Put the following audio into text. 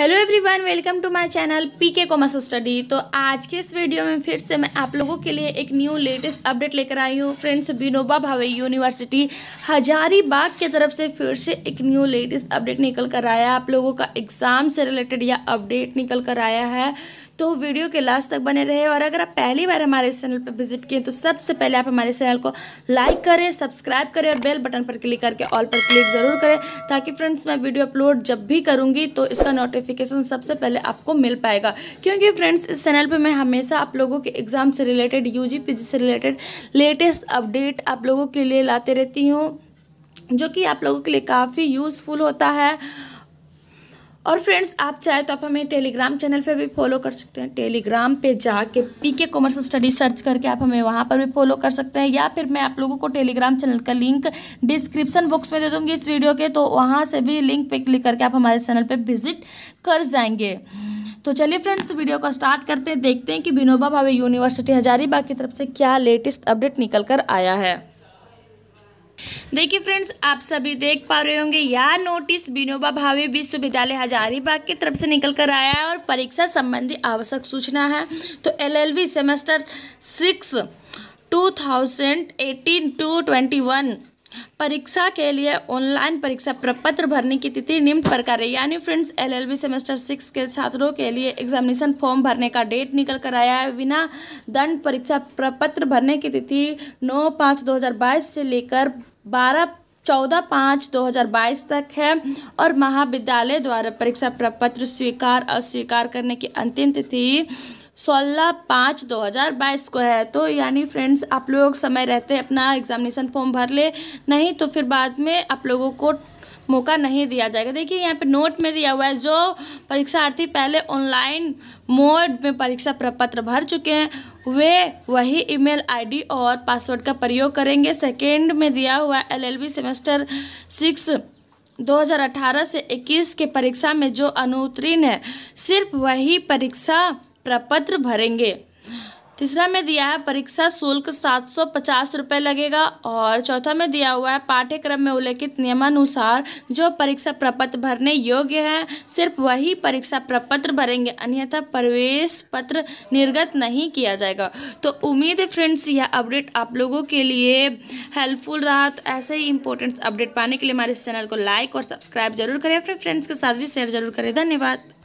hello everyone welcome to my channel PK commerce study तो आज के इस वीडियो में फिर से मैं आप लोगों के लिए एक न्यू लेटेस्ट अपडेट लेकर आई हूँ फ्रेंड्स विनोबा भावे यूनिवर्सिटी हजारीबाग की तरफ से फिर से एक न्यू लेटेस्ट अपडेट निकल कर आया आप लोगों का एग्ज़ाम से रिलेटेड यह अपडेट निकल कर आया है तो वीडियो के लास्ट तक बने रहे और अगर आप पहली बार हमारे इस चैनल पर विजिट किए तो सबसे पहले आप हमारे चैनल को लाइक करें सब्सक्राइब करें और बेल बटन पर क्लिक करके ऑल पर क्लिक ज़रूर करें ताकि फ्रेंड्स मैं वीडियो अपलोड जब भी करूँगी तो इसका नोटिफिकेशन सबसे पहले आपको मिल पाएगा क्योंकि फ्रेंड्स इस चैनल पर मैं हमेशा आप लोगों के एग्ज़ाम से रिलेटेड यू से रिलेटेड लेटेस्ट अपडेट आप लोगों के लिए लाते रहती हूँ जो कि आप लोगों के लिए काफ़ी यूज़फुल होता है और फ्रेंड्स आप चाहे तो आप हमें टेलीग्राम चैनल पर भी फॉलो कर सकते हैं टेलीग्राम पे जाके पी के कॉमर्स स्टडी सर्च करके आप हमें वहाँ पर भी फॉलो कर सकते हैं या फिर मैं आप लोगों को टेलीग्राम चैनल का लिंक डिस्क्रिप्शन बॉक्स में दे दूँगी इस वीडियो के तो वहाँ से भी लिंक पे क्लिक करके आप हमारे चैनल पर विजिट कर जाएंगे तो चलिए फ्रेंड्स वीडियो को स्टार्ट करते हैं देखते हैं कि विनोबा भावे यूनिवर्सिटी हजारीबाग की तरफ से क्या लेटेस्ट अपडेट निकल कर आया है देखिए फ्रेंड्स आप सभी देख पा रहे होंगे यह नोटिस विनोबा भावे विश्वविद्यालय हजारीबाग की तरफ से निकल कर आया है और परीक्षा संबंधी आवश्यक सूचना है तो एलएलबी सेमेस्टर सिक्स 2018 टू 21 परीक्षा के लिए ऑनलाइन परीक्षा प्रपत्र भरने की तिथि निम्न प्रकार है यानी फ्रेंड्स एलएलबी सेमेस्टर सिक्स के छात्रों के लिए एग्जामिनेशन फॉर्म भरने का डेट निकल कर आया है बिना दंड परीक्षा प्रपत्र भरने की तिथि नौ पाँच दो हज़ार बाईस से लेकर बारह चौदह पाँच दो हज़ार बाईस तक है और महाविद्यालय द्वारा परीक्षा प्रपत्र स्वीकार अस्वीकार करने की अंतिम तिथि सोलह पाँच दो हज़ार बाईस को है तो यानी फ्रेंड्स आप लोग समय रहते अपना एग्जामिनेशन फॉर्म भर ले नहीं तो फिर बाद में आप लोगों को मौका नहीं दिया जाएगा देखिए यहाँ पे नोट में दिया हुआ है जो परीक्षार्थी पहले ऑनलाइन मोड में परीक्षा प्रपत्र भर चुके हैं वे वही ईमेल आईडी और पासवर्ड का प्रयोग करेंगे सेकेंड में दिया हुआ है वी सेमेस्टर सिक्स 2018 से 21 के परीक्षा में जो अनुत्तीर्ण है सिर्फ वही परीक्षा प्रपत्र भरेंगे तीसरा में दिया है परीक्षा शुल्क सात सौ पचास रुपये लगेगा और चौथा में दिया हुआ है पाठ्यक्रम में उल्लेखित नियमानुसार जो परीक्षा प्रपत्र भरने योग्य हैं सिर्फ वही परीक्षा प्रपत्र भरेंगे अन्यथा प्रवेश पत्र निर्गत नहीं किया जाएगा तो उम्मीद है फ्रेंड्स यह अपडेट आप लोगों के लिए हेल्पफुल रहा तो ऐसे ही इंपॉर्टेंट अपडेट पाने के लिए हमारे इस चैनल को लाइक और सब्सक्राइब जरूर करें अपने फ्रेंड्स के साथ भी शेयर जरूर करें धन्यवाद